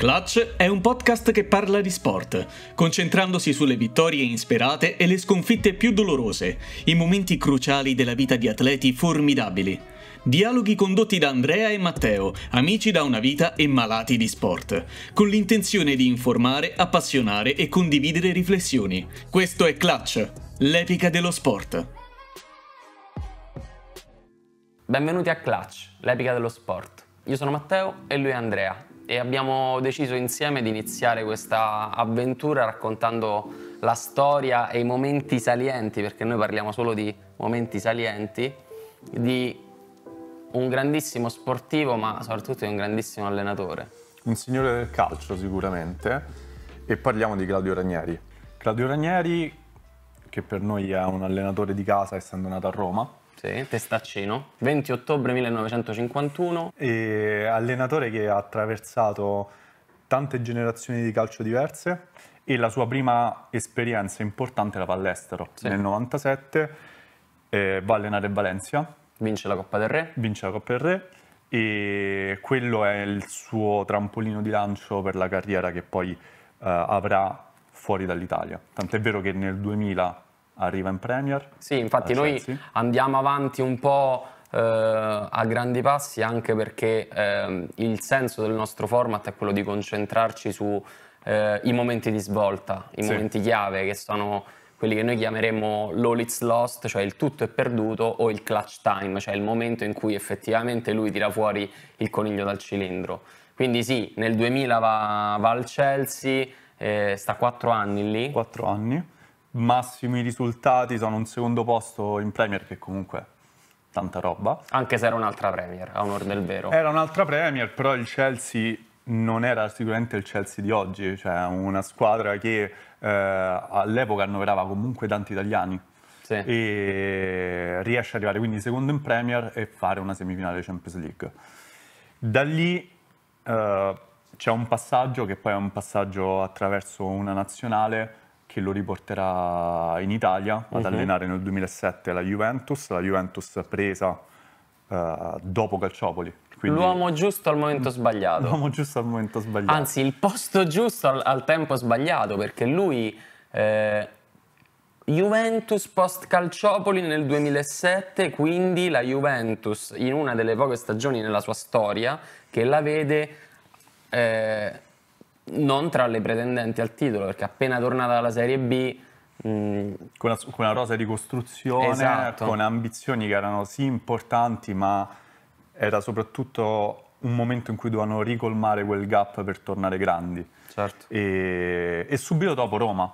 Clutch è un podcast che parla di sport, concentrandosi sulle vittorie insperate e le sconfitte più dolorose, i momenti cruciali della vita di atleti formidabili. Dialoghi condotti da Andrea e Matteo, amici da una vita e malati di sport, con l'intenzione di informare, appassionare e condividere riflessioni. Questo è Clutch, l'epica dello sport. Benvenuti a Clutch, l'epica dello sport. Io sono Matteo e lui è Andrea e abbiamo deciso insieme di iniziare questa avventura raccontando la storia e i momenti salienti, perché noi parliamo solo di momenti salienti, di un grandissimo sportivo ma soprattutto di un grandissimo allenatore. Un signore del calcio sicuramente e parliamo di Claudio Ranieri. Claudio Ranieri che per noi è un allenatore di casa essendo nato a Roma, sì, Testaccino, 20 ottobre 1951. E allenatore che ha attraversato tante generazioni di calcio diverse e la sua prima esperienza importante la fa all'estero. Sì. Nel 97 eh, va a allenare Valencia. Vince la Coppa del Re. Vince la Coppa del Re e quello è il suo trampolino di lancio per la carriera che poi eh, avrà fuori dall'Italia. Tant'è vero che nel 2000 arriva in Premier. Sì, infatti noi andiamo avanti un po' eh, a grandi passi anche perché eh, il senso del nostro format è quello di concentrarci sui eh, momenti di svolta, i sì. momenti chiave che sono quelli che noi chiameremo l'all it's lost, cioè il tutto è perduto, o il clutch time, cioè il momento in cui effettivamente lui tira fuori il coniglio dal cilindro. Quindi sì, nel 2000 va, va al Chelsea, eh, sta 4 anni lì. 4 anni massimi risultati sono un secondo posto in Premier che comunque tanta roba. Anche se era un'altra Premier, a onore del vero. Era un'altra Premier, però il Chelsea non era sicuramente il Chelsea di oggi, cioè una squadra che eh, all'epoca annoverava comunque tanti italiani. Sì. E riesce ad arrivare quindi secondo in Premier e fare una semifinale di Champions League. Da lì eh, c'è un passaggio che poi è un passaggio attraverso una nazionale che lo riporterà in Italia ad uh-huh. allenare nel 2007 la Juventus, la Juventus presa uh, dopo Calciopoli. Quindi... L'uomo giusto al momento sbagliato. L'uomo giusto al momento sbagliato. Anzi, il posto giusto al, al tempo sbagliato, perché lui... Eh, Juventus post Calciopoli nel 2007, quindi la Juventus in una delle poche stagioni nella sua storia che la vede eh, non tra le pretendenti al titolo, perché appena tornata dalla Serie B... Mh... Mm, con, una, con, una, rosa di costruzione, esatto. con ambizioni che erano sì importanti, ma era soprattutto un momento in cui dovevano ricolmare quel gap per tornare grandi. Certo. E, e subito dopo Roma.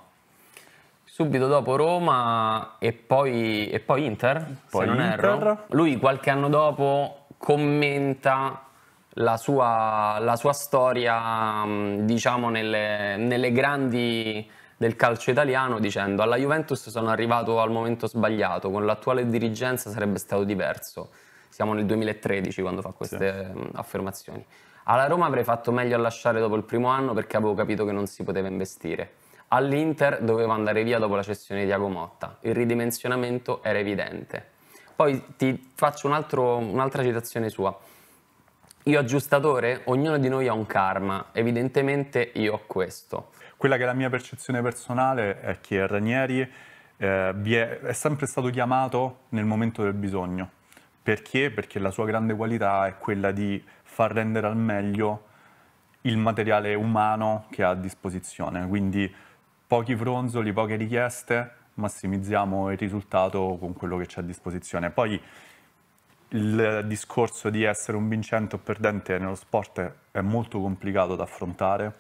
Subito dopo Roma e poi, e poi Inter, poi se non Inter. erro. Lui qualche anno dopo commenta la sua, la sua storia, mm, diciamo, nelle, nelle grandi del calcio italiano dicendo alla Juventus sono arrivato al momento sbagliato, con l'attuale dirigenza sarebbe stato diverso. Siamo nel 2013 quando fa queste sì. Mm, affermazioni. Alla Roma avrei fatto meglio a lasciare dopo il primo anno perché avevo capito che non si poteva investire. All'Inter dovevo andare via dopo la cessione di Tiago Motta. Il ridimensionamento era evidente. Poi ti faccio un altro, un'altra citazione sua. Io aggiustatore, ognuno di noi ha un karma, evidentemente io ho questo. Quella che è la mia percezione personale è che Ranieri eh, è, sempre stato chiamato nel momento del bisogno. Perché? Perché la sua grande qualità è quella di far rendere al meglio il materiale umano che ha a disposizione. Quindi pochi fronzoli, poche richieste, massimizziamo il risultato con quello che c'è a disposizione. Poi il discorso di essere un vincente o perdente nello sport è molto complicato da affrontare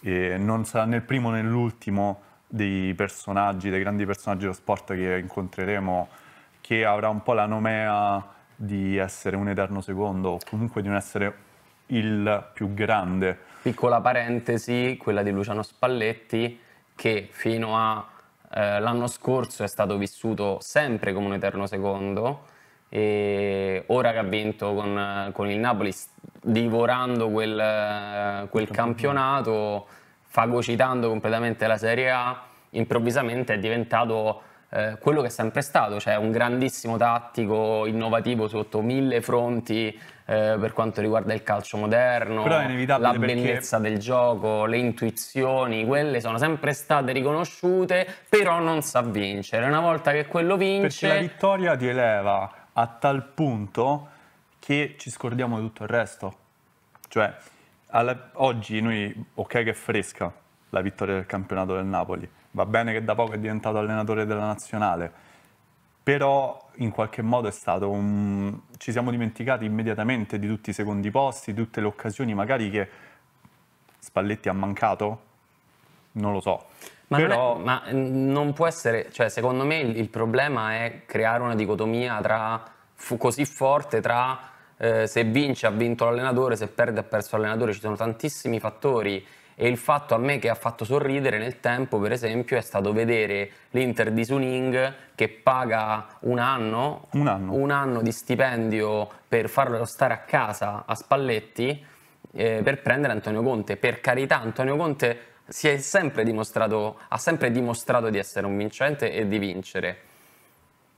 e non sarà nel primo né nell'ultimo dei personaggi, dei grandi personaggi dello sport che incontreremo che avrà un po' la nomea di essere un eterno secondo o comunque di non essere il più grande. Piccola parentesi, quella di Luciano Spalletti che fino all'anno eh, scorso è stato vissuto sempre come un eterno secondo e ora che ha vinto con, con il Napoli, divorando quel, quel campionato, fagocitando completamente la Serie A, improvvisamente è diventato eh, quello che è sempre stato, cioè un grandissimo tattico, innovativo sotto mille fronti eh, per quanto riguarda il calcio moderno, la bellezza perché... del gioco, le intuizioni, quelle sono sempre state riconosciute, però non sa vincere. Una volta che quello vince... Perché la vittoria ti eleva a tal punto che ci scordiamo di tutto il resto. Cioè, alla, oggi noi, ok che è fresca la vittoria del campionato del Napoli, va bene che da poco è diventato allenatore della nazionale, però in qualche modo è stato un... ci siamo dimenticati immediatamente di tutti i secondi posti, di tutte le occasioni magari che Spalletti ha mancato, non lo so. Ma Però non è... ma mm, non può essere, cioè secondo me il, il problema è creare una dicotomia tra, fu, così forte tra eh, se vince ha vinto l'allenatore, se perde ha perso l'allenatore, ci sono tantissimi fattori e il fatto a me che ha fatto sorridere nel tempo, per esempio, è stato vedere l'Inter di Suning che paga un anno, un anno. Un anno di stipendio per farlo stare a casa a Spalletti eh, per prendere Antonio Conte. Per carità, Antonio Conte sempre ha sempre dimostrato di essere un vincente e di vincere.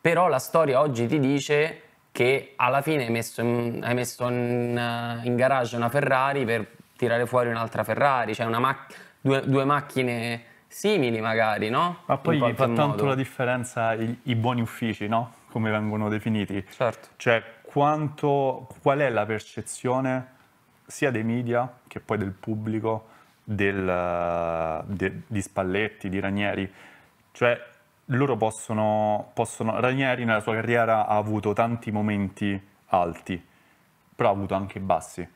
Però la storia oggi ti dice che alla fine hai messo in, hai messo in, eh, in garage una Ferrari per tirare fuori un'altra Ferrari, cioè una mac- due, due macchine simili magari, no? Ma poi fa modo. tanto la differenza i, i, buoni uffici, no? Come vengono definiti. Certo. Cioè, quanto, qual è la percezione sia dei media che poi del pubblico del, eh, de, di Spalletti, di Ranieri. Cioè, loro possono, possono, Ranieri nella sua carriera ha avuto tanti momenti alti, però ha avuto anche bassi.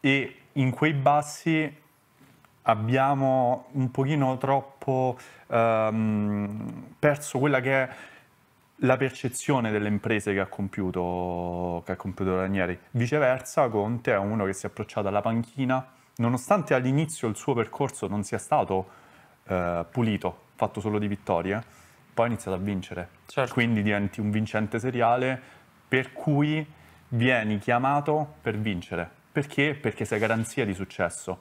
E in quei bassi abbiamo un pochino troppo ehm, perso quella che è la percezione delle imprese che ha, compiuto, che ha compiuto Ranieri. Viceversa, Conte è uno che si è approcciato alla panchina nonostante all'inizio il suo percorso non sia stato eh, pulito, fatto solo di vittorie, poi ha iniziato a vincere. Certo. Quindi diventi un vincente seriale per cui vieni chiamato per vincere. Perché? Perché sei garanzia di successo.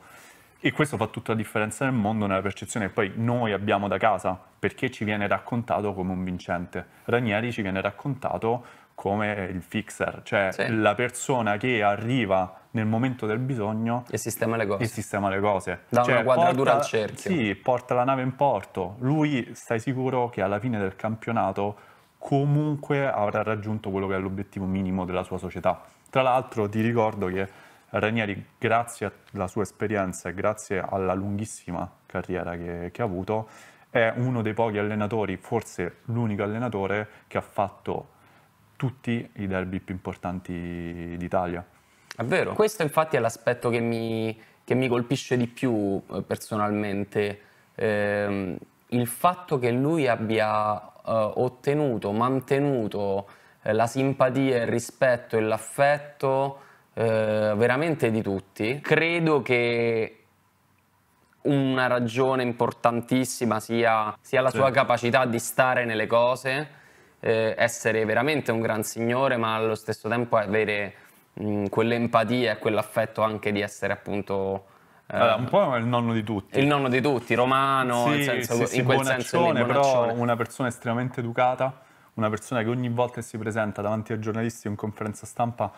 E questo fa tutta la differenza nel mondo, nella percezione che poi noi abbiamo da casa, perché ci viene raccontato come un vincente. Ranieri ci viene raccontato come il fixer, cioè sì. la persona che arriva nel momento del bisogno e sistema le cose. E sistema le cose. Da cioè, una quadratura porta, al cerchio. Sì, porta la nave in porto. Lui stai sicuro che alla fine del campionato comunque avrà raggiunto quello che è l'obiettivo minimo della sua società. Tra l'altro ti ricordo che Ranieri, grazie alla sua esperienza e grazie alla lunghissima carriera che, che ha avuto, è uno dei pochi allenatori, forse l'unico allenatore, che ha fatto tutti i derby più importanti d'Italia. È vero. Questo infatti è l'aspetto che mi, che mi colpisce di più eh, personalmente, eh, il fatto che lui abbia eh, ottenuto, mantenuto eh, la simpatia, il rispetto e l'affetto eh, veramente di tutti. Credo che una ragione importantissima sia, sia la sua capacità di stare nelle cose, eh, essere veramente un gran signore, ma allo stesso tempo avere mh, mm, quell'empatia e quell'affetto anche di essere appunto... Eh, allora, un po' il nonno di tutti. Il nonno di tutti, romano, sì, senso, sì, sì, in quel senso lì, però una persona estremamente educata, una persona che ogni volta che si presenta davanti ai giornalisti in conferenza stampa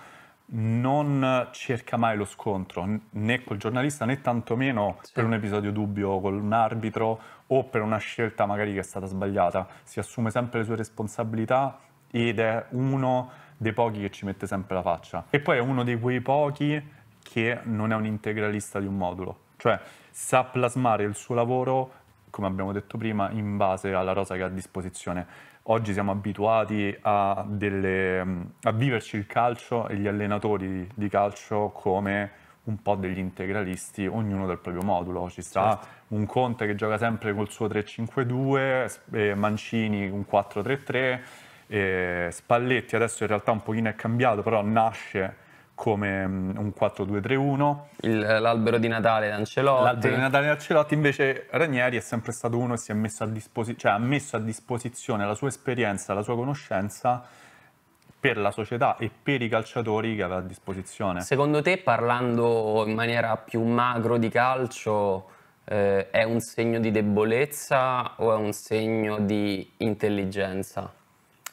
non cerca mai lo scontro né col giornalista né tantomeno sì. per un episodio dubbio con un arbitro o per una scelta magari che è stata sbagliata. Si assume sempre le sue responsabilità ed è uno dei pochi che ci mette sempre la faccia. E poi è uno di quei pochi che non è un integralista di un modulo, cioè sa plasmare il suo lavoro, come abbiamo detto prima, in base alla rosa che ha a disposizione oggi siamo abituati a, delle, mm, a viverci il calcio e gli allenatori di calcio come un po' degli integralisti, ognuno del proprio modulo. Ci sta certo. un Conte che gioca sempre col suo 3-5-2, eh, Mancini un 4-3-3, Spalletti adesso in realtà un pochino è cambiato, però nasce come mm, un 4-2-3-1. l'albero di Natale di Ancelotti. L'albero di Natale di Ancelotti, invece Ranieri è sempre stato uno che si è messo a, disposi- cioè, ha messo a disposizione la sua esperienza, la sua conoscenza per la società e per i calciatori che aveva a disposizione. Secondo te, parlando in maniera più macro di calcio, eh, è un segno di debolezza o è un segno di intelligenza?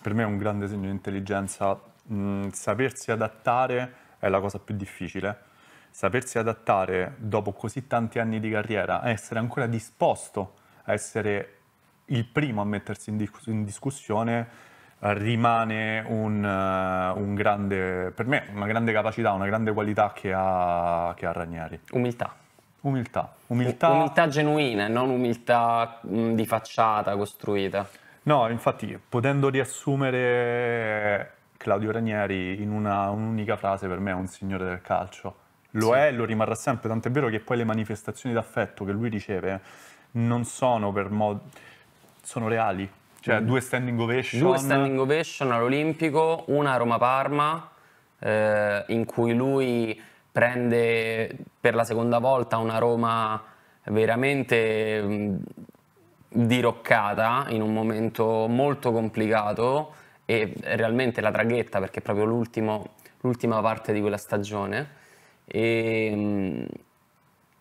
Per me è un grande segno di intelligenza, mh, mm, sapersi adattare è la cosa più difficile. Sapersi adattare dopo così tanti anni di carriera, essere ancora disposto a essere il primo a mettersi in, discuss- in discussione eh, rimane un, uh, un, grande, per me, una grande capacità, una grande qualità che ha, che ha Ranieri. Umiltà. Umiltà. Umiltà. umiltà genuina, non umiltà mh, di facciata costruita. No, infatti, potendo riassumere Claudio Ranieri in una, un'unica frase per me è un signore del calcio. Lo sì. è e lo rimarrà sempre, tant'è vero che poi le manifestazioni d'affetto che lui riceve non sono per modo... sono reali. Cioè, mm. due standing ovation. Due standing ovation all'Olimpico, una a Roma-Parma, eh, in cui lui prende per la seconda volta una Roma veramente mh, mm, diroccata in un momento molto complicato e realmente la traghetta perché è proprio l'ultima parte di quella stagione. E, ehm,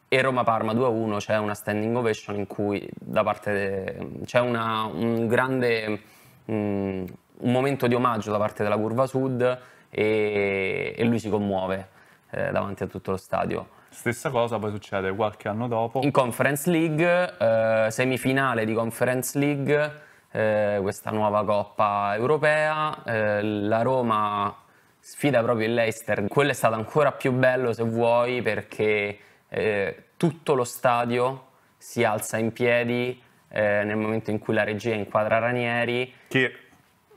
e Roma-Parma 2-1 c'è una standing ovation in cui da parte c'è una, un grande um, un momento di omaggio da parte della curva sud e, e lui si commuove eh, davanti a tutto lo stadio. Stessa cosa poi succede qualche anno dopo. In Conference League, eh, semifinale di Conference League eh, questa nuova Coppa europea, eh, la Roma sfida proprio il Leicester, quello è stato ancora più bello se vuoi perché eh, tutto lo stadio si alza in piedi eh, nel momento in cui la regia inquadra Ranieri. Che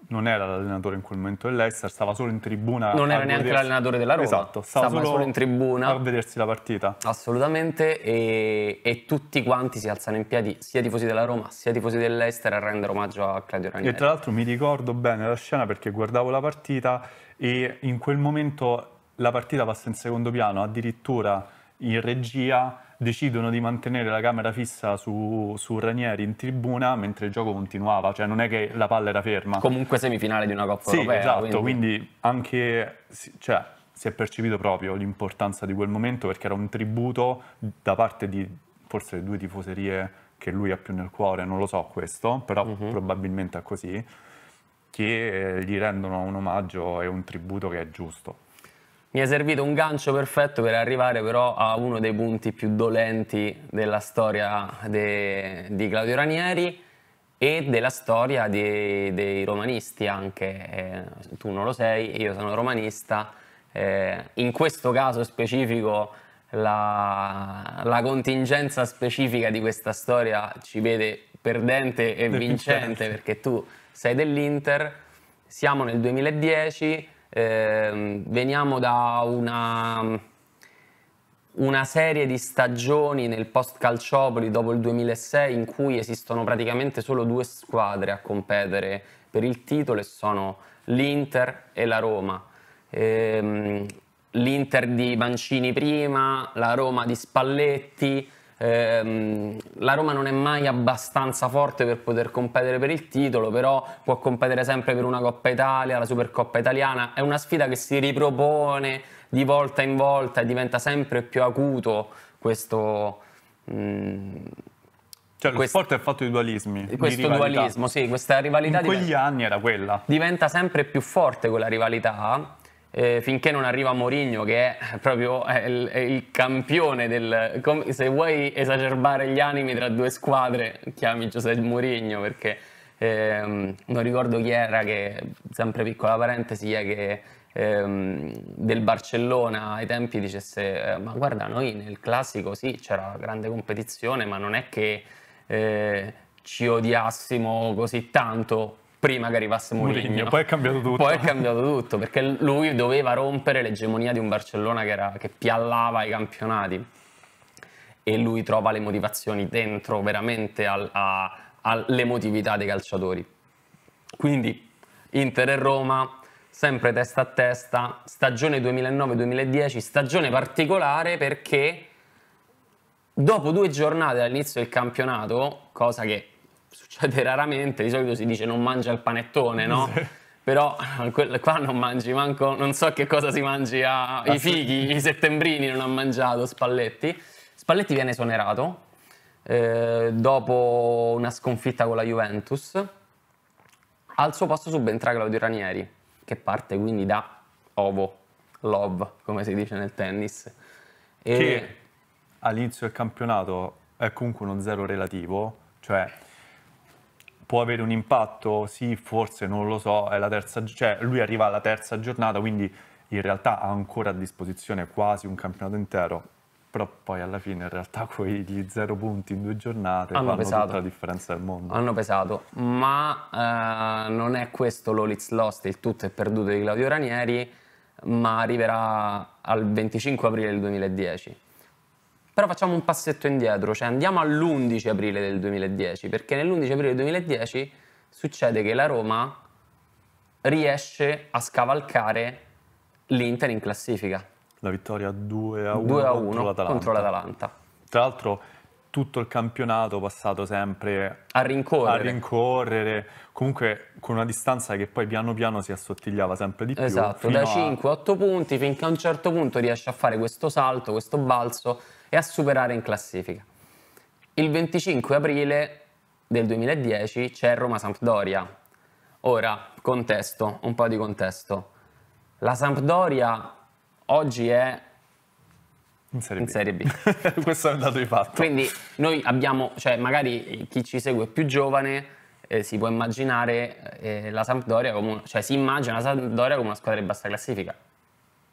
non era l'allenatore in quel momento dell'Ester, stava solo in tribuna. Non era neanche l'allenatore della Roma. Esatto, stava, stava solo, solo, in tribuna. A vedersi la partita. Assolutamente, e, e, tutti quanti si alzano in piedi, sia i tifosi della Roma, sia i tifosi dell'Ester, a rendere omaggio a Claudio Ranieri. E tra l'altro mi ricordo bene la scena perché guardavo la partita e in quel momento la partita passa in secondo piano, addirittura in regia decidono di mantenere la camera fissa su, su, Ranieri in tribuna mentre il gioco continuava, cioè non è che la palla era ferma. Comunque semifinale di una Coppa sì, Europea. Esatto, quindi, quindi anche cioè, si è percepito proprio l'importanza di quel momento perché era un tributo da parte di forse le due tifoserie che lui ha più nel cuore, non lo so questo, però uh-huh. probabilmente è così, che gli rendono un omaggio e un tributo che è giusto. Mi è servito un gancio perfetto per arrivare però a uno dei punti più dolenti della storia de, di Claudio Ranieri e della storia de, dei romanisti anche. Eh, tu non lo sei, io sono romanista. Eh, in questo caso specifico la, la, contingenza specifica di questa storia ci vede perdente e vincente perché tu sei dell'Inter, siamo nel 2010 eh, veniamo da una, una, serie di stagioni nel post calciopoli dopo il 2006 in cui esistono praticamente solo due squadre a competere per il titolo e sono l'Inter e la Roma. Eh, L'Inter di Mancini prima, la Roma di Spalletti, ehm, la Roma non è mai abbastanza forte per poter competere per il titolo, però può competere sempre per una Coppa Italia, la Supercoppa Italiana, è una sfida che si ripropone di volta in volta e diventa sempre più acuto questo... Mh, mm, cioè lo sport è fatto di dualismi. Questo di dualismo, sì, questa rivalità... In quegli diventa, anni era quella. Diventa sempre più forte quella rivalità eh, finché non arriva Mourinho che è proprio il, il campione del... Com, se vuoi esacerbare gli animi tra due squadre chiami Giuseppe Mourinho perché ehm, non ricordo chi era che, sempre piccola parentesi, è che ehm, del Barcellona ai tempi dicesse eh, ma guarda noi nel classico sì c'era grande competizione ma non è che eh, ci odiassimo così tanto prima che arrivasse Mourinho. Poi è cambiato tutto. Poi è cambiato tutto, perché lui doveva rompere l'egemonia di un Barcellona che, era, che piallava i campionati. E lui trova le motivazioni dentro veramente all'emotività dei calciatori. Quindi Inter e Roma, sempre testa a testa, stagione 2009-2010, stagione particolare perché dopo due giornate dall'inizio del campionato, cosa che succede raramente, di solito si dice non mangia il panettone, no? Però qua non mangi manco, non so che cosa si mangi a, i ah, fighi, i settembrini non ha mangiato Spalletti. Spalletti viene esonerato eh, dopo una sconfitta con la Juventus. Al suo posto subentra Claudio Ranieri, che parte quindi da ovo, love, come si dice nel tennis. E... Che all'inizio del campionato è comunque uno zero relativo, cioè può avere un impatto? Sì, forse non lo so, è la terza, cioè, lui arriva alla terza giornata, quindi in realtà ha ancora a disposizione quasi un campionato intero, però poi alla fine in realtà quegli zero punti in due giornate hanno pesato. tutta la differenza del mondo. Hanno pesato, ma eh, non è questo l'Olitz Lost, il tutto è perduto di Claudio Ranieri, ma arriverà al 25 aprile del 2010 però facciamo un passetto indietro, cioè andiamo all'11 aprile del 2010, perché nell'11 aprile del 2010 succede che la Roma riesce a scavalcare l'Inter in classifica. La vittoria 2 a 1, 2 a 1 contro, l'Atalanta. contro l'Atalanta. Tra l'altro tutto il campionato passato sempre a rincorrere. a rincorrere. comunque con una distanza che poi piano piano si assottigliava sempre di più. Esatto, da 5 a 8 punti finché a un certo punto riesce a fare questo salto, questo balzo e a superare in classifica. Il 25 aprile del 2010 c'è Roma-Sampdoria. Ora, contesto, un po' di contesto. La Sampdoria oggi è in Serie B. In serie B. Questo è un dato di fatto. Quindi noi abbiamo, cioè magari chi ci segue più giovane eh, si può immaginare eh, la Sampdoria come, cioè si immagina la Sampdoria come una squadra di bassa classifica,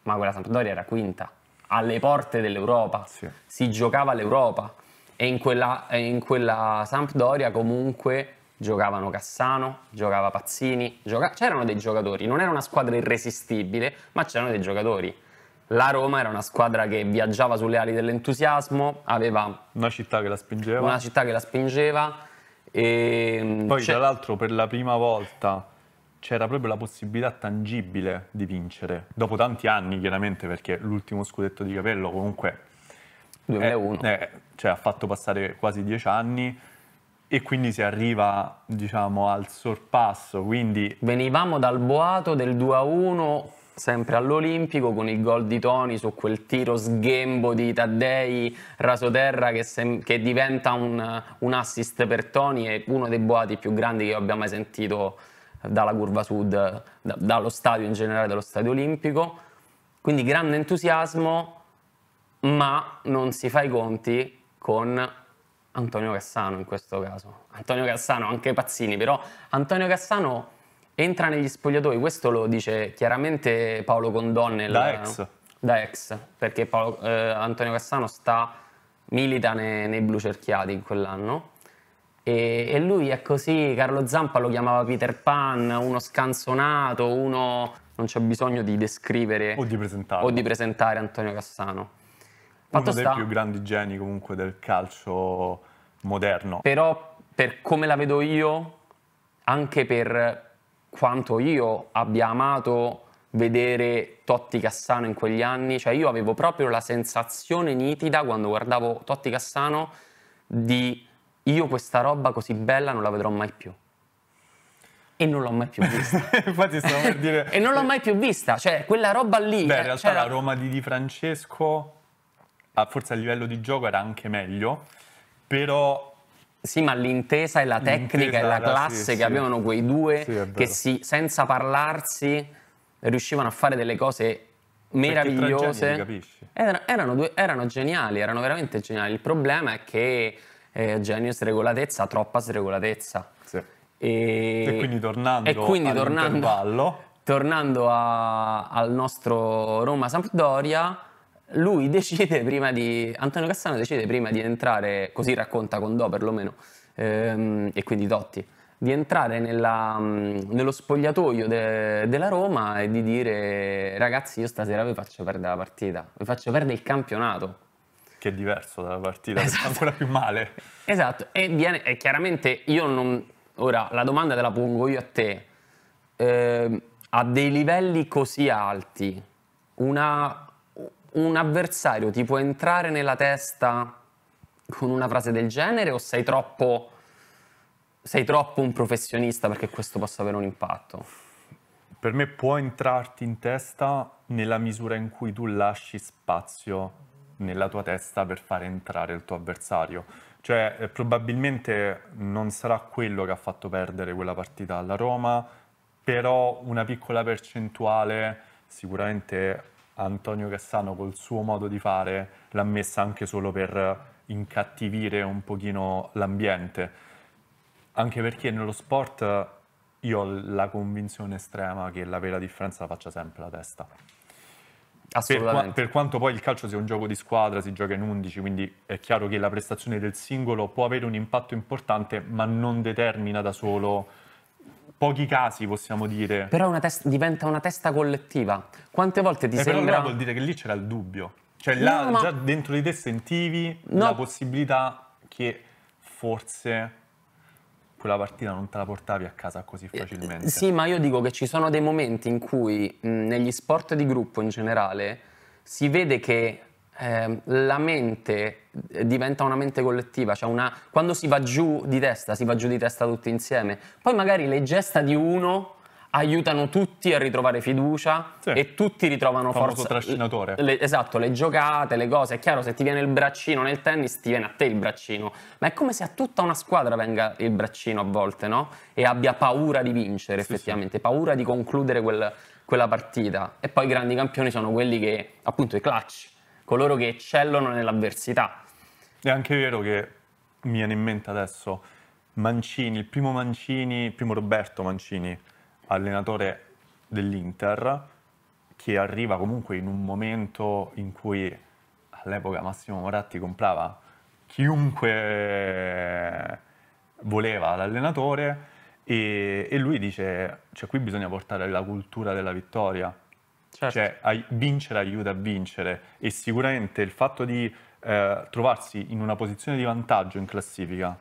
ma quella Sampdoria era quinta alle porte dell'Europa, sì. si giocava l'Europa e in quella, in quella Sampdoria comunque giocavano Cassano, giocava Pazzini, gioca- c'erano dei giocatori, non era una squadra irresistibile, ma c'erano dei giocatori. La Roma era una squadra che viaggiava sulle ali dell'entusiasmo, aveva una città che la spingeva. Una città che la spingeva e... Ehm, Poi c'è... tra l'altro per la prima volta c'era proprio la possibilità tangibile di vincere, dopo tanti anni chiaramente, perché l'ultimo scudetto di Capello comunque... 2001. È, è, cioè, ha fatto passare quasi dieci anni e quindi si arriva diciamo al sorpasso quindi... venivamo dal boato del 2 a 1 sempre all'Olimpico con il gol di Tony su quel tiro sghembo di Taddei Rasoterra che, sem- che diventa un, un assist per Tony e uno dei boati più grandi che io abbia mai sentito dalla curva sud, da, dallo stadio in generale, dello stadio olimpico. Quindi grande entusiasmo, ma non si fa i conti con Antonio Cassano in questo caso. Antonio Cassano, anche Pazzini, però Antonio Cassano entra negli spogliatoi, questo lo dice chiaramente Paolo Condonne. Da ex. Da ex, perché Paolo, eh, Antonio Cassano sta, milita nei, nei blu cerchiati in quell'anno e, e, lui è così, Carlo Zampa lo chiamava Peter Pan, uno scanzonato, uno... Non c'è bisogno di descrivere o di presentare, o di presentare Antonio Cassano. Fatto uno dei più grandi geni comunque del calcio moderno. Però per come la vedo io, anche per quanto io abbia amato vedere Totti Cassano in quegli anni, cioè io avevo proprio la sensazione nitida quando guardavo Totti Cassano di io questa roba così bella non la vedrò mai più. E non l'ho mai più vista. Infatti stavo per dire... e non l'ho mai più vista, cioè quella roba lì... Beh, in realtà c'era... Cioè, la Roma di Di Francesco, forse a livello di gioco era anche meglio, però... Sì, ma l'intesa e la tecnica e la classe sì, che sì. avevano quei due sì, che si, senza parlarsi riuscivano a fare delle cose meravigliose. erano, erano, due, erano geniali, erano veramente geniali. Il problema è che eh, Genius regolatezza, troppa sregolatezza. Sì. E... e, quindi tornando, e quindi tornando, tornando a, al nostro Roma-Sampdoria, lui decide prima di, Antonio Cassano decide prima di entrare, così racconta con Do perlomeno, ehm, e quindi Totti, di entrare nella, nello spogliatoio de, della Roma e di dire ragazzi io stasera vi faccio perdere la partita, vi faccio perdere il campionato che è diverso dalla partita, esatto. ancora diciamo, più male. Esatto, e, viene, e chiaramente io non... Ora, la domanda te la pongo io a te. Eh, a dei livelli così alti, una, un avversario ti può entrare nella testa con una frase del genere o sei troppo, sei troppo un professionista perché questo possa avere un impatto? Per me può entrarti in testa nella misura in cui tu lasci spazio nella tua testa per fare entrare il tuo avversario. Cioè, eh, probabilmente non sarà quello che ha fatto perdere quella partita alla Roma, però una piccola percentuale sicuramente Antonio Cassano col suo modo di fare l'ha messa anche solo per incattivire un pochino l'ambiente. Anche perché nello sport io ho la convinzione estrema che la vera differenza la faccia sempre la testa. Per, per, quanto poi il calcio sia un gioco di squadra, si gioca in 11, quindi è chiaro che la prestazione del singolo può avere un impatto importante, ma non determina da solo pochi casi possiamo dire. Però una testa, diventa una testa collettiva. Quante volte ti eh, sembra... Però vuol dire che lì c'era il dubbio. Cioè là ma... già dentro di te sentivi no. la possibilità che forse quella partita non te la portavi a casa così eh, facilmente. Eh, sì, ma io dico che ci sono dei momenti in cui mh, negli sport di gruppo in generale si vede che eh, la mente eh, diventa una mente collettiva, cioè una, quando si va giù di testa, si va giù di testa tutti insieme. Poi magari le gesta di uno aiutano tutti a ritrovare fiducia sì. e tutti ritrovano Famoso forza. trascinatore. Le, esatto, le giocate, le cose. È chiaro, se ti viene il braccino nel tennis, ti viene a te il braccino. Ma è come se a tutta una squadra venga il braccino a volte, no? E abbia paura di vincere, sì, effettivamente, sì. paura di concludere quel, quella partita. E poi i grandi campioni sono quelli che, appunto, i clutch, coloro che eccellono nell'avversità. È anche vero che mi viene in mente adesso Mancini, il primo Mancini, il primo Roberto Mancini allenatore dell'Inter, che arriva comunque in un momento in cui all'epoca Massimo Moratti comprava chiunque voleva l'allenatore e, e, lui dice, cioè qui bisogna portare la cultura della vittoria, certo. cioè ai, vincere aiuta a vincere e sicuramente il fatto di eh, trovarsi in una posizione di vantaggio in classifica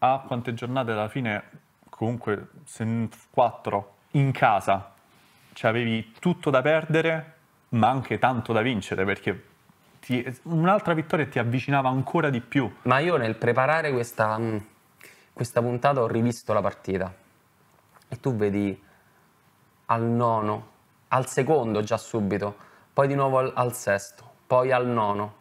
a quante giornate alla fine, comunque se 4 in casa cioè avevi tutto da perdere, ma anche tanto da vincere, perché ti, un'altra vittoria ti avvicinava ancora di più. Ma io nel preparare questa, mm, questa puntata ho rivisto la partita e tu vedi al nono, al secondo già subito, poi di nuovo al, al sesto, poi al nono,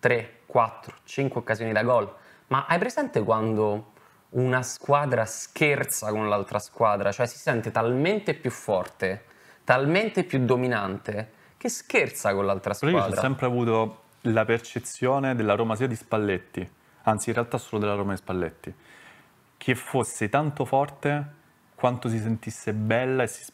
3, 4, 5 occasioni da gol. Ma hai presente quando una squadra scherza con l'altra squadra, cioè si sente talmente più forte, talmente più dominante, che scherza con l'altra squadra. Però io ho sempre avuto la percezione della Roma sia di Spalletti, anzi in realtà solo della Roma di Spalletti, che fosse tanto forte quanto si sentisse bella e si,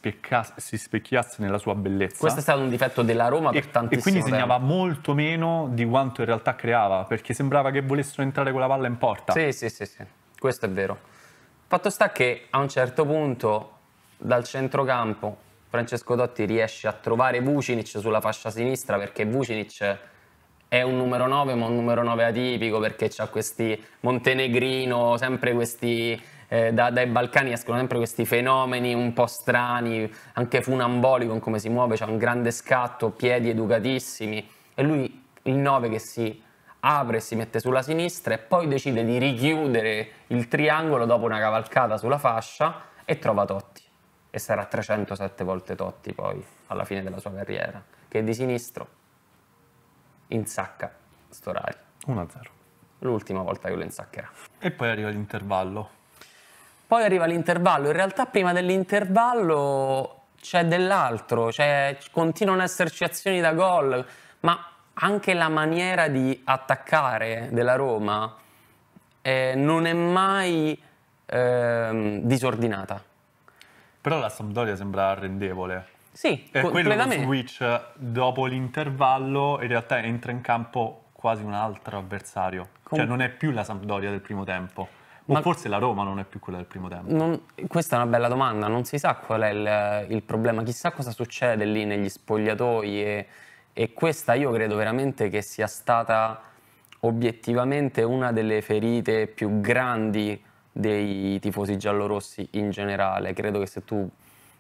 si, specchiasse nella sua bellezza. Questo è stato un difetto della Roma per tanti tantissimo E quindi segnava tempo. molto meno di quanto in realtà creava, perché sembrava che volessero entrare con la palla in porta. Sì, sì, sì. sì. Questo è vero. Fatto sta che a un certo punto dal centrocampo Francesco Dotti riesce a trovare Vucinic sulla fascia sinistra perché Vucinic è un numero 9 ma un numero 9 atipico perché ha questi Montenegrino, sempre questi eh, da, dai Balcani escono sempre questi fenomeni un po' strani, anche funambolico in come si muove, c'ha un grande scatto, piedi educatissimi e lui il 9 che si apre e si mette sulla sinistra e poi decide di richiudere il triangolo dopo una cavalcata sulla fascia e trova Totti. E sarà 307 volte Totti poi, alla fine della sua carriera, che di sinistro insacca Storari. 1-0. L'ultima volta che lo insaccherà. E poi arriva l'intervallo. Poi arriva l'intervallo, in realtà prima dell'intervallo c'è dell'altro, cioè continuano ad esserci azioni da gol, ma anche la maniera di attaccare della Roma eh, non è mai eh, disordinata. Però la Sampdoria sembra arrendevole. Sì, e quello lo switch dopo l'intervallo in realtà entra in campo quasi un altro avversario. Com- cioè non è più la Sampdoria del primo tempo. O forse la Roma non è più quella del primo tempo. Non, questa è una bella domanda, non si sa qual è il, il problema, chissà cosa succede lì negli spogliatoi e e questa io credo veramente che sia stata obiettivamente una delle ferite più grandi dei tifosi giallorossi in generale. Credo che se tu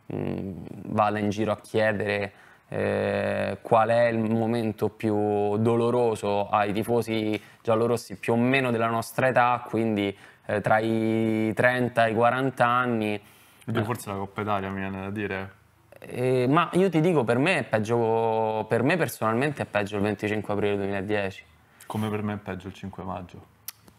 mh, mm, vada in giro a chiedere eh, qual è il momento più doloroso ai tifosi giallorossi più o meno della nostra età, quindi eh, tra i 30 e i 40 anni. Eh. forse la Coppa Italia, mi viene da dire, eh, ma io ti dico, per me, peggio, per me personalmente è peggio il 25 aprile 2010. Come per me è peggio il 5 maggio.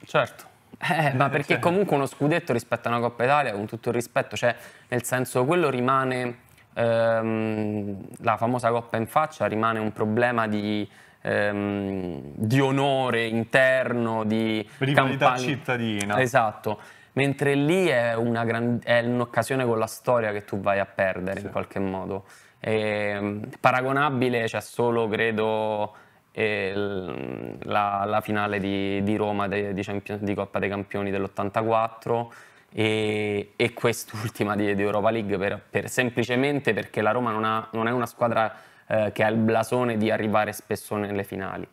Certo. Eh, ma eh, perché cioè. comunque uno scudetto rispetto a una Coppa Italia, con tutto il rispetto, cioè nel senso quello rimane, ehm, la famosa Coppa in faccia rimane un problema di, ehm, di onore interno, di... Rivalità campagna. cittadina. Esatto mentre lì è, gran, è, un'occasione con la storia che tu vai a perdere sì. in qualche modo. E, ehm, paragonabile c'è cioè solo, credo, il, eh, la, la, finale di, di Roma di, di, Champions, di, Coppa dei Campioni dell'84 e, e quest'ultima di, Europa League per, per, semplicemente perché la Roma non, ha, non è una squadra eh, che ha il blasone di arrivare spesso nelle finali.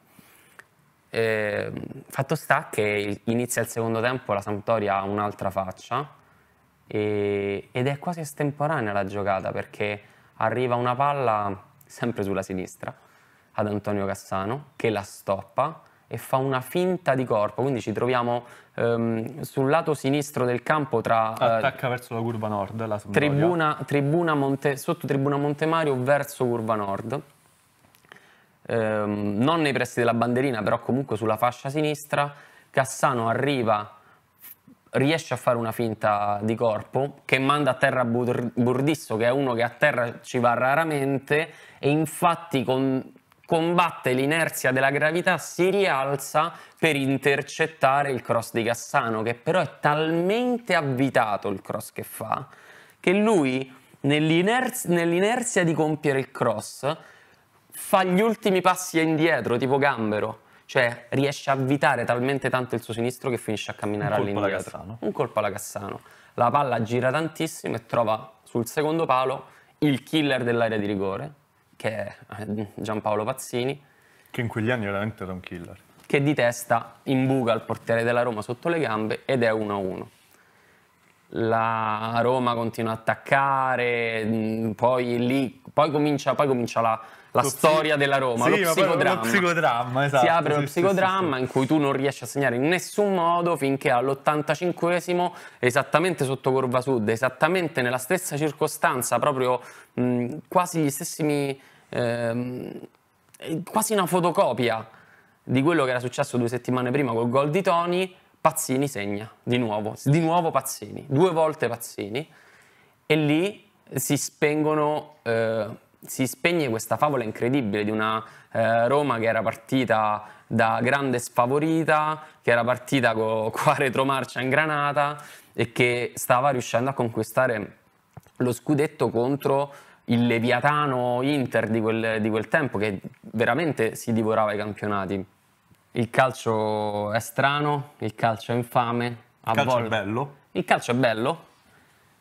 Eh, fatto sta che inizia il secondo tempo, la Sampdoria ha un'altra faccia e, ed è quasi estemporanea la giocata perché arriva una palla sempre sulla sinistra ad Antonio Cassano che la stoppa e fa una finta di corpo, quindi ci troviamo ehm, sul lato sinistro del campo tra... Attacca eh, verso la curva nord, la tribuna, tribuna Monte, sotto tribuna Montemario verso curva nord ehm, non nei pressi della banderina, però comunque sulla fascia sinistra. Cassano arriva, riesce a fare una finta di corpo che manda a terra Bur- Burdisso, che è uno che a terra ci va raramente, e infatti con, combatte l'inerzia della gravità, si rialza per intercettare il cross di Cassano, che però è talmente avvitato il cross che fa, che lui nell'inerz- nell'inerzia di compiere il cross fa gli ultimi passi indietro, tipo gambero. Cioè, riesce a avvitare talmente tanto il suo sinistro che finisce a camminare Un all'indietro. Un colpo alla Cassano. La palla gira tantissimo e trova sul secondo palo il killer dell'area di rigore, che è eh, Giampaolo Pazzini. Che in quegli anni veramente era un killer. Che di testa imbuca il portiere della Roma sotto le gambe ed è 1-1 la Roma continua a attaccare, mm, poi, lì, poi comincia, poi comincia la, la storia della Roma, sì, lo psicodramma. Lo psicodramma esatto, si apre sì, lo psicodramma sì, in cui tu non riesci a segnare in nessun modo finché all'85esimo, esattamente sotto curva Sud, esattamente nella stessa circostanza, proprio mh, quasi gli stessi... Ehm, quasi una fotocopia di quello che era successo due settimane prima col gol di Tony, Pazzini segna di nuovo, di nuovo Pazzini, due volte Pazzini e lì si spengono eh, si spegne questa favola incredibile di una eh, Roma che era partita da grande sfavorita, che era partita con qua retromarcia in granata e che stava riuscendo a conquistare lo scudetto contro il Leviatano Inter di quel, di quel tempo che veramente si divorava i campionati. Il calcio è strano, il calcio è infame. Il calcio volte... è bello. Il calcio è bello,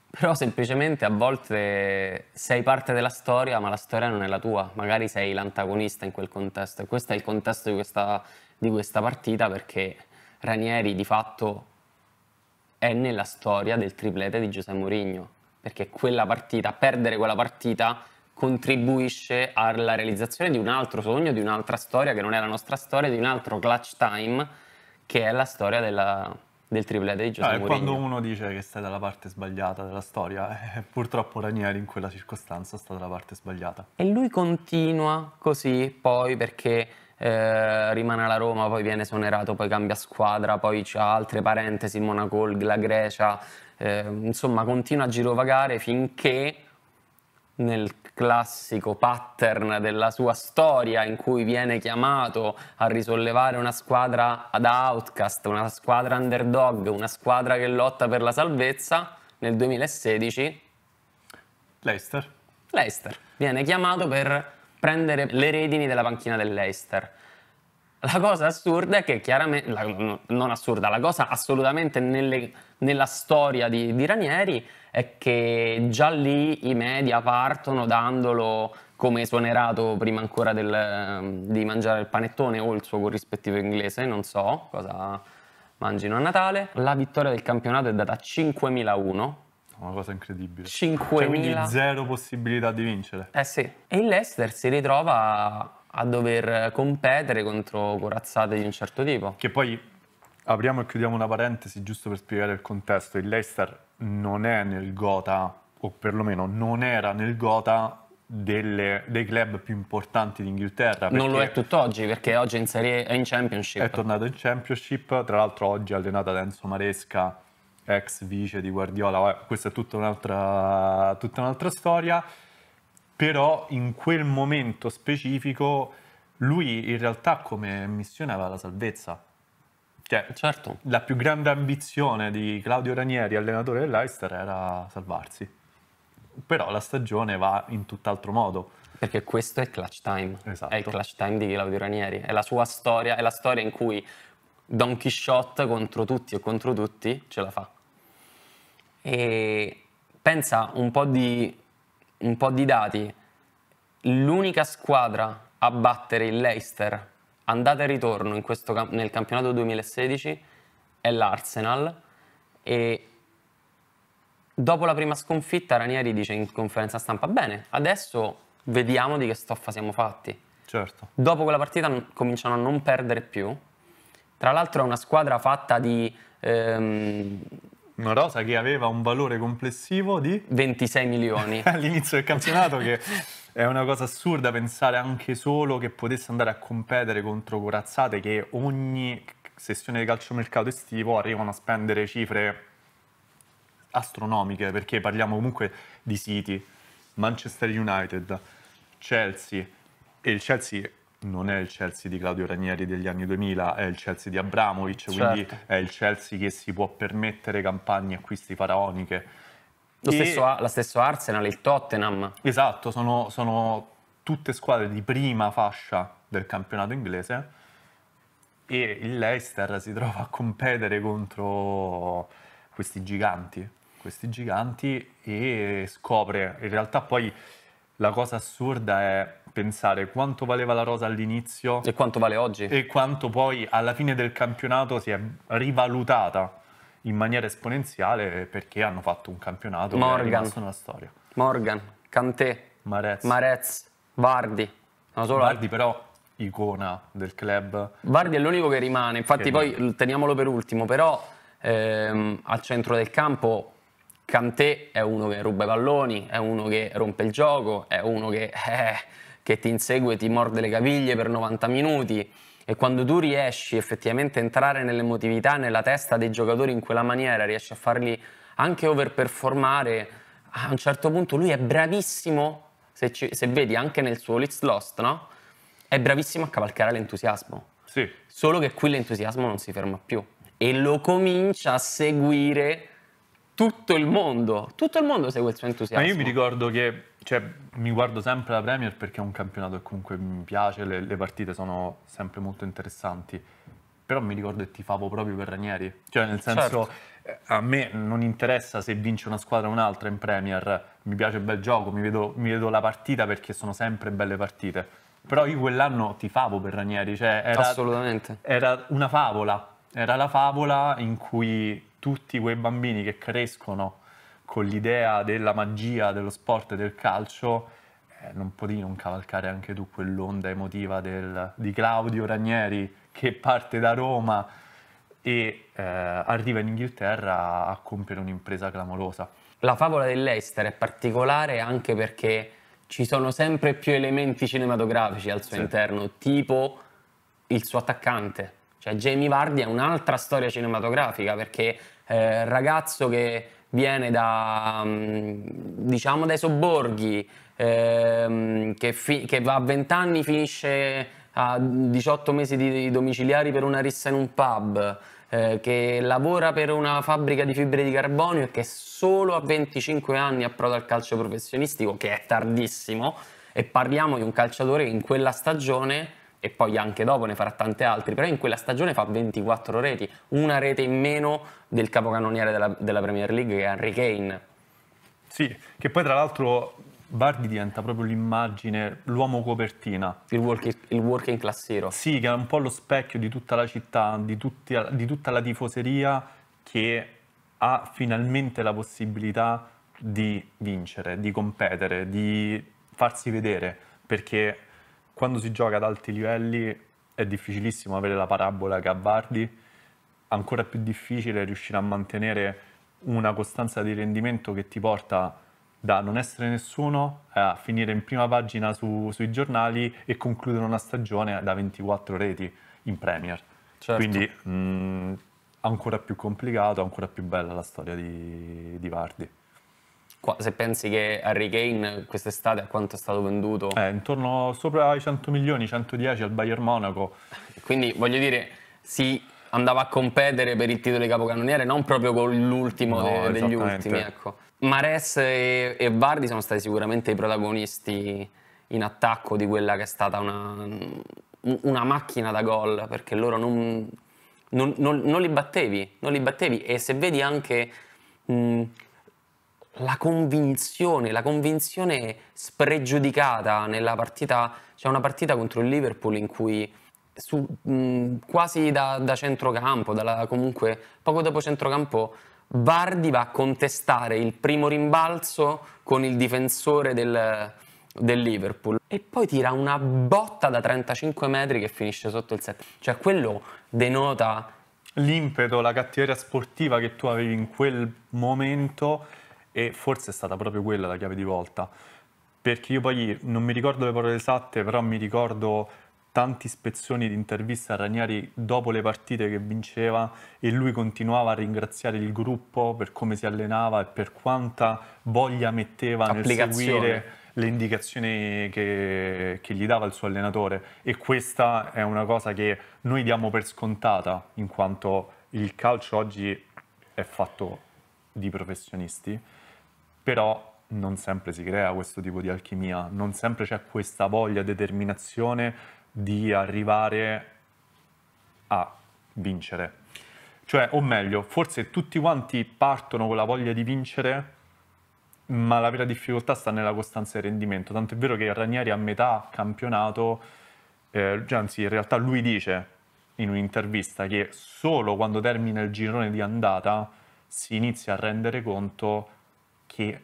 però semplicemente a volte sei parte della storia, ma la storia non è la tua, magari sei l'antagonista in quel contesto. E questo è il contesto di questa, di questa partita perché Ranieri di fatto è nella storia del triplete di Giuseppe Mourinho, perché quella partita, perdere quella partita contribuisce alla realizzazione di un altro sogno, di un'altra storia che non è la nostra storia, di un altro clutch time che è la storia della, del triple adeggio ah, quando uno dice che stai dalla parte sbagliata della storia eh, purtroppo Ranieri in quella circostanza sta dalla parte sbagliata e lui continua così poi perché eh, rimane alla Roma poi viene esonerato poi cambia squadra poi ha altre parentesi Monaco la Grecia eh, insomma continua a girovagare finché nel classico pattern della sua storia in cui viene chiamato a risollevare una squadra ad outcast, una squadra underdog, una squadra che lotta per la salvezza, nel 2016 Leicester. Leicester viene chiamato per prendere le redini della panchina del Leicester. La cosa assurda è che chiaramente, la, non assurda, la cosa assolutamente nelle, nella storia di, di, Ranieri è che già lì i media partono dandolo come esonerato prima ancora del, di mangiare il panettone o il suo corrispettivo inglese, non so cosa mangino a Natale. La vittoria del campionato è data a 5.001, una cosa incredibile. 5.000. Cioè, quindi zero possibilità di vincere. Eh sì. E il Leicester si ritrova a dover competere contro corazzate di un certo tipo. Che poi apriamo e chiudiamo una parentesi giusto per spiegare il contesto. Il Leicester non è nel gota, o perlomeno non era nel gota delle, dei club più importanti d'Inghilterra. Non lo è tutt'oggi perché oggi è in, serie, è in Championship. È tornato in Championship, tra l'altro oggi è allenata da Enzo Maresca, ex vice di Guardiola, Questa è tutta un'altra, tutta un'altra storia però in quel momento specifico lui in realtà come missione aveva la salvezza. Cioè, certo. la più grande ambizione di Claudio Ranieri, allenatore dell'Eister, era salvarsi. Però la stagione va in tutt'altro modo. Perché questo è il clutch time. Esatto. È il clutch time di Claudio Ranieri. È la sua storia, è la storia in cui Don Quixote contro tutti e contro tutti ce la fa. E pensa un po' di un po' di dati. L'unica squadra a battere il Leicester andata e ritorno questo, nel campionato 2016 è l'Arsenal e dopo la prima sconfitta Ranieri dice in conferenza stampa bene, adesso vediamo di che stoffa siamo fatti. Certo. Dopo quella partita cominciano a non perdere più. Tra l'altro è una squadra fatta di ehm, una rosa che aveva un valore complessivo di... 26 milioni. All'inizio del campionato che è una cosa assurda pensare anche solo che potesse andare a competere contro corazzate che ogni sessione di calciomercato estivo arrivano a spendere cifre astronomiche perché parliamo comunque di City, Manchester United, Chelsea e il Chelsea non è il Chelsea di Claudio Ranieri degli anni 2000, è il Chelsea di Abramovic, certo. quindi è il Chelsea che si può permettere campagne acquisti faraoniche. Lo e... stesso, la stesso Arsenal, il Tottenham. Esatto, sono, sono tutte squadre di prima fascia del campionato inglese e il Leicester si trova a competere contro questi giganti, questi giganti e scopre in realtà poi la cosa assurda è pensare quanto valeva la rosa all'inizio e quanto vale oggi e quanto poi alla fine del campionato si è rivalutata in maniera esponenziale perché hanno fatto un campionato Morgan. che è rimasto nella storia. Morgan, Kanté, Marez, Marez Vardi. Solo... Vardi però icona del club. Vardi è l'unico che rimane, infatti che poi rimane. teniamolo per ultimo, però ehm, al centro del campo Kanté è uno che ruba i palloni, è uno che rompe il gioco, è uno che, eh, che ti insegue, ti morde le caviglie per 90 minuti e quando tu riesci effettivamente a entrare nell'emotività, nella testa dei giocatori in quella maniera, riesci a farli anche overperformare, a un certo punto lui è bravissimo, se, ci, se vedi anche nel suo Let's Lost, no? È bravissimo a cavalcare l'entusiasmo. Sì. Solo che qui l'entusiasmo non si ferma più e lo comincia a seguire tutto il mondo, tutto il mondo segue il suo entusiasmo. Ma io mi ricordo che cioè, mi guardo sempre la Premier perché è un campionato che comunque mi piace, le, le partite sono sempre molto interessanti. Però mi ricordo che tifavo proprio per Ranieri. Cioè, nel senso, certo. Eh, a me non interessa se vince una squadra o un'altra in Premier. Mi piace il bel gioco, mi vedo, mi vedo la partita perché sono sempre belle partite. Però io quell'anno tifavo per Ranieri. Cioè, era, Assolutamente. Era una favola. Era la favola in cui tutti quei bambini che crescono con l'idea della magia dello sport e del calcio, eh, non puoi non cavalcare anche tu quell'onda emotiva del, di Claudio Ranieri che parte da Roma e eh, arriva in Inghilterra a compiere un'impresa clamorosa. La favola dell'Ester è particolare anche perché ci sono sempre più elementi cinematografici al suo sì. interno, tipo il suo attaccante, cioè Jamie Vardy è un'altra storia cinematografica perché eh, ragazzo che viene da, mm, diciamo, dai sobborghi, ehm, che, fi- che, va a 20 anni, finisce a 18 mesi di domiciliari per una rissa in un pub, eh, che lavora per una fabbrica di fibre di carbonio e che solo a 25 anni approda al calcio professionistico, che è tardissimo, e parliamo di un calciatore che in quella stagione e poi anche dopo ne farà tante altre, però in quella stagione fa 24 reti, una rete in meno del capocannoniere della, della Premier League che è Harry Kane. Sì, che poi tra l'altro Bardi diventa proprio l'immagine, l'uomo copertina. Il working, il working class hero. Sì, che è un po' lo specchio di tutta la città, di, tutti, di tutta la tifoseria che ha finalmente la possibilità di vincere, di competere, di farsi vedere, perché quando si gioca ad alti livelli è difficilissimo avere la parabola che avvardi, ancora più difficile riuscire a mantenere una costanza di rendimento che ti porta da non essere nessuno a finire in prima pagina su, sui giornali e concludere una stagione da 24 reti in Premier. Certo. Quindi mh, mm, ancora più complicato, ancora più bella la storia di, di Vardi se pensi che Harry Kane quest'estate a quanto è stato venduto? Eh, intorno sopra ai 100 milioni, 110 al Bayern Monaco. Quindi voglio dire, si andava a competere per il titolo di capocannoniere non proprio con l'ultimo no, de- degli ultimi. Ecco. Mares e, e Vardi sono stati sicuramente i protagonisti in attacco di quella che è stata una, una macchina da gol, perché loro non, non, non, non, li battevi, non li battevi. E se vedi anche... Mh, la convinzione, la convinzione spregiudicata nella partita, c'è cioè una partita contro il Liverpool in cui su, mh, quasi da, da centrocampo, dalla, comunque poco dopo centrocampo, Vardi va a contestare il primo rimbalzo con il difensore del, del Liverpool e poi tira una botta da 35 metri che finisce sotto il 7. Cioè quello denota l'impeto, la cattiveria sportiva che tu avevi in quel momento e forse è stata proprio quella la chiave di volta, perché io poi non mi ricordo le parole esatte, però mi ricordo tanti spezzoni di intervista a Ragnari dopo le partite che vinceva e lui continuava a ringraziare il gruppo per come si allenava e per quanta voglia metteva nel seguire le indicazioni che, che, gli dava il suo allenatore e questa è una cosa che noi diamo per scontata in quanto il calcio oggi è fatto di professionisti però non sempre si crea questo tipo di alchimia, non sempre c'è questa voglia, determinazione di arrivare a vincere. Cioè, o meglio, forse tutti quanti partono con la voglia di vincere, ma la vera difficoltà sta nella costanza di rendimento. Tanto è vero che Ranieri a metà campionato, eh, cioè, anzi in realtà lui dice in un'intervista che solo quando termina il girone di andata si inizia a rendere conto che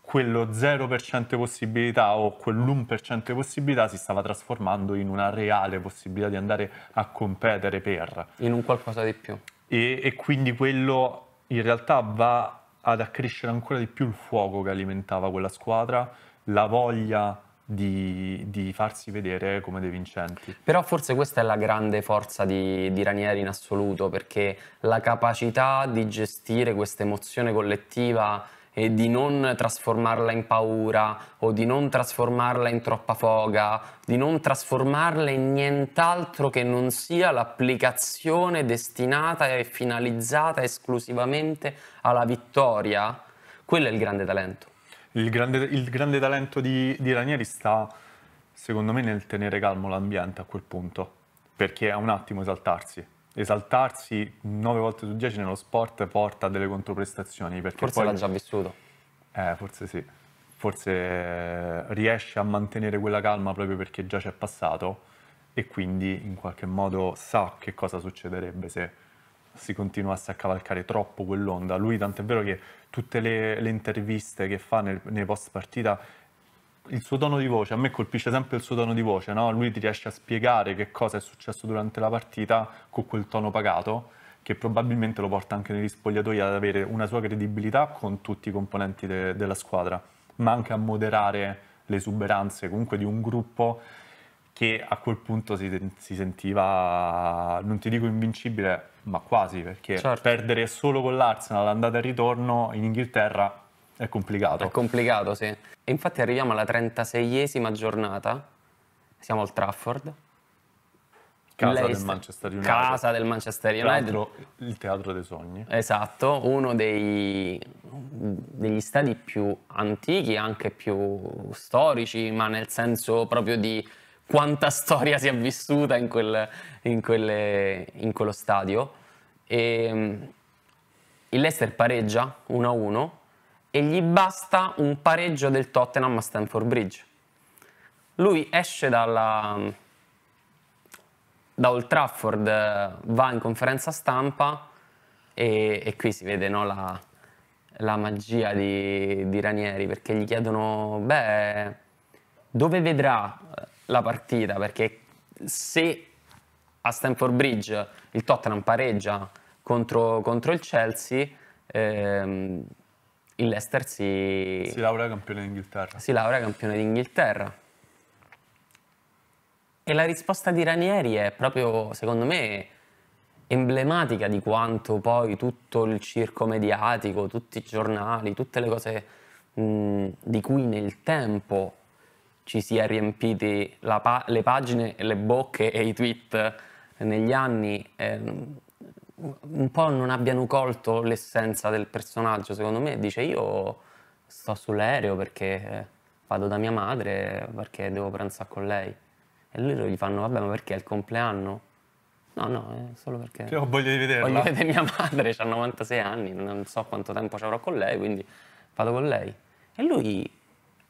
quello 0% di possibilità o quell'1% di possibilità si stava trasformando in una reale possibilità di andare a competere per... In un qualcosa di più. E, e quindi quello in realtà va ad accrescere ancora di più il fuoco che alimentava quella squadra, la voglia di, di, farsi vedere come dei vincenti. Però forse questa è la grande forza di, di, Ranieri in assoluto, perché la capacità di gestire questa emozione collettiva e di non trasformarla in paura o di non trasformarla in troppa foga, di non trasformarla in nient'altro che non sia l'applicazione destinata e finalizzata esclusivamente alla vittoria, quello è il grande talento. Il grande, il grande talento di, di Ranieri sta, secondo me, nel tenere calmo l'ambiente a quel punto, perché è un attimo esaltarsi, esaltarsi 9 volte su 10 nello sport porta a delle controprestazioni. Perché forse poi, l'ha già vissuto. Eh, forse sì. Forse eh, riesce a mantenere quella calma proprio perché già c'è passato e quindi in qualche modo sa che cosa succederebbe se si continuasse a cavalcare troppo quell'onda. Lui tant'è vero che tutte le, le interviste che fa nel, nei post partita il suo tono di voce, a me colpisce sempre il suo tono di voce, no? lui ti riesce a spiegare che cosa è successo durante la partita con quel tono pagato che probabilmente lo porta anche negli spogliatoi ad avere una sua credibilità con tutti i componenti de- della squadra, ma anche a moderare le esuberanze comunque di un gruppo che a quel punto si, si sentiva, non ti dico invincibile, ma quasi, perché certo. perdere solo con l'Arsenal andata e ritorno in Inghilterra è complicato. È complicato, sì. E infatti arriviamo alla 36esima giornata, siamo al Trafford. Casa Lei del Manchester United. Casa del Manchester United. Teatro, il teatro dei sogni. Esatto, uno dei, degli stadi più antichi, anche più storici, ma nel senso proprio di quanta storia si è vissuta in, quel, in, quelle, in quello stadio. E, ehm, il Leicester pareggia 1-1 e gli basta un pareggio del Tottenham a Stamford Bridge. Lui esce dalla, da Old Trafford, va in conferenza stampa e, e qui si vede no, la, la, magia di, di Ranieri perché gli chiedono, beh, dove vedrà eh, la partita? Perché se a Stamford Bridge il Tottenham pareggia contro, contro il Chelsea, ehm, il Leicester si... Si laurea campione d'Inghilterra. Si laurea campione d'Inghilterra. E la risposta di Ranieri è proprio, secondo me, emblematica di quanto poi tutto il circo mediatico, tutti i giornali, tutte le cose mh, di cui nel tempo ci si è riempiti pa- le pagine, le bocche e i tweet negli anni, ehm, un po' non abbiano colto l'essenza del personaggio, secondo me. Dice io sto sull'aereo perché eh, vado da mia madre perché devo pranzare con lei. E loro gli fanno, vabbè, ma perché è il compleanno? No, no, è solo perché... Io voglio di vederla. Voglio vedere mia madre, ha 96 anni, non so quanto tempo ci avrò con lei, quindi vado con lei. E lui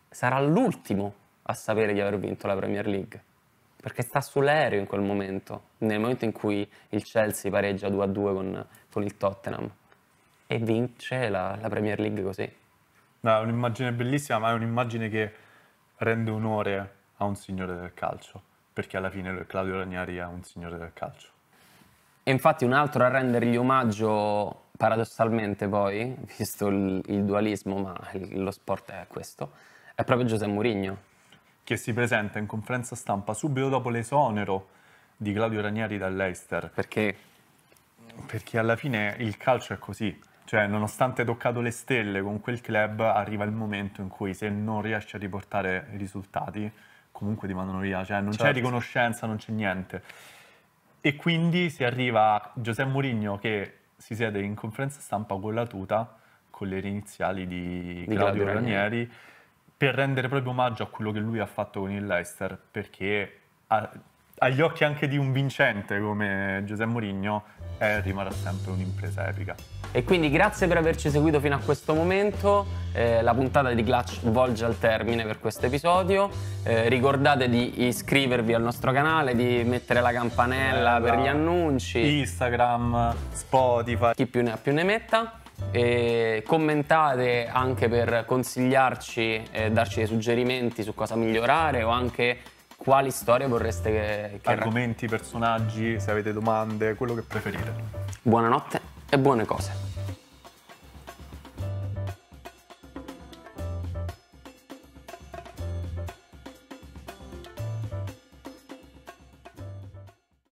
sarà l'ultimo a sapere di aver vinto la Premier League perché sta sull'aereo in quel momento, nel momento in cui il Chelsea pareggia 2-2 con, con il Tottenham e vince la, la Premier League così. No, è un'immagine bellissima, ma è un'immagine che rende onore a un signore del calcio, perché alla fine Claudio Ragnari è un signore del calcio. E infatti un altro a rendergli omaggio, paradossalmente poi, visto il, il dualismo, ma il, lo sport è questo, è proprio Giuseppe Mourinho che si presenta in conferenza stampa subito dopo l'esonero di Claudio Ranieri dall'Eister. Perché? Perché alla fine il calcio è così. Cioè, nonostante toccato le stelle con quel club, arriva il momento in cui se non riesce a riportare i risultati, comunque ti mandano via. Cioè, non certo. c'è riconoscenza, non c'è niente. E quindi si arriva a Giuseppe Mourinho che si siede in conferenza stampa con la tuta, con le iniziali di, di Claudio, Claudio Ranieri, Ranieri per rendere proprio omaggio a quello che lui ha fatto con il Leicester, perché a, agli occhi anche di un vincente come Giuseppe Mourinho eh, rimarrà sempre un'impresa epica. E quindi grazie per averci seguito fino a questo momento, eh, la puntata di Clutch volge al termine per questo episodio, eh, ricordate di iscrivervi al nostro canale, di mettere la campanella per gli annunci, Instagram, Spotify, chi più ne ha più ne metta. E commentate anche per consigliarci e darci dei suggerimenti su cosa migliorare o anche quali storie vorreste che, che argomenti, personaggi, se avete domande, quello che preferite. Buonanotte e buone cose.